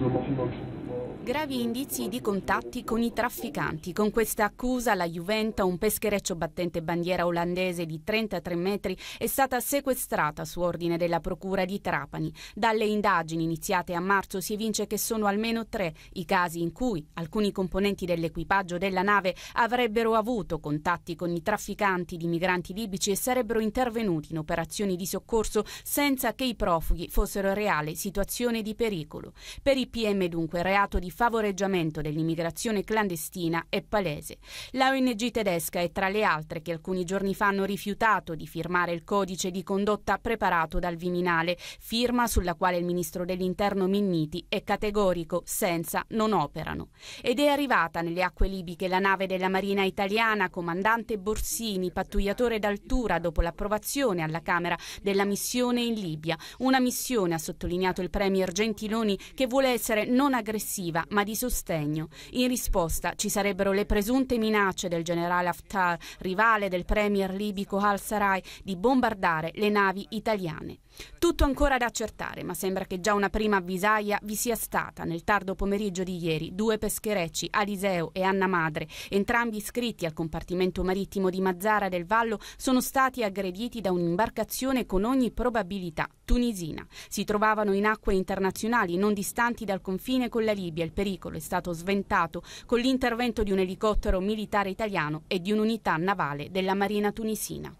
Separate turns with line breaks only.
Muhammad sallallahu Gravi indizi di contatti con i trafficanti. Con questa accusa la Juventa, un peschereccio battente bandiera olandese di 33 metri, è stata sequestrata su ordine della Procura di Trapani. Dalle indagini iniziate a marzo si evince che sono almeno tre i casi in cui alcuni componenti dell'equipaggio della nave avrebbero avuto contatti con i trafficanti di migranti libici e sarebbero intervenuti in operazioni di soccorso senza che i profughi fossero in reale situazione di pericolo. Per i PM dunque reato di favoreggiamento dell'immigrazione clandestina è palese. La ONG tedesca è tra le altre che alcuni giorni fa hanno rifiutato di firmare il codice di condotta preparato dal Viminale, firma sulla quale il ministro dell'Interno Minniti è categorico, senza non operano. Ed è arrivata nelle acque libiche la nave della Marina italiana, comandante Borsini, pattugliatore d'altura dopo l'approvazione alla Camera della missione in Libia. Una missione, ha sottolineato il Premier Gentiloni, che vuole essere non aggressiva offensiva, ma di sostegno. In risposta ci sarebbero le presunte minacce del generale Haftar, rivale del premier libico al-Sarai, di bombardare le navi italiane. Tutto ancora da accertare, ma sembra che già una prima avvisaia vi sia stata nel tardo pomeriggio di ieri. Due pescherecci, Aliseo e Anna Madre, entrambi iscritti al compartimento marittimo di Mazzara del Vallo, sono stati aggrediti da un'imbarcazione con ogni probabilità tunisina. Si trovavano in acque internazionali non distanti dal confine con la Libia il pericolo è stato sventato con l'intervento di un elicottero militare italiano e di un'unità navale della Marina tunisina.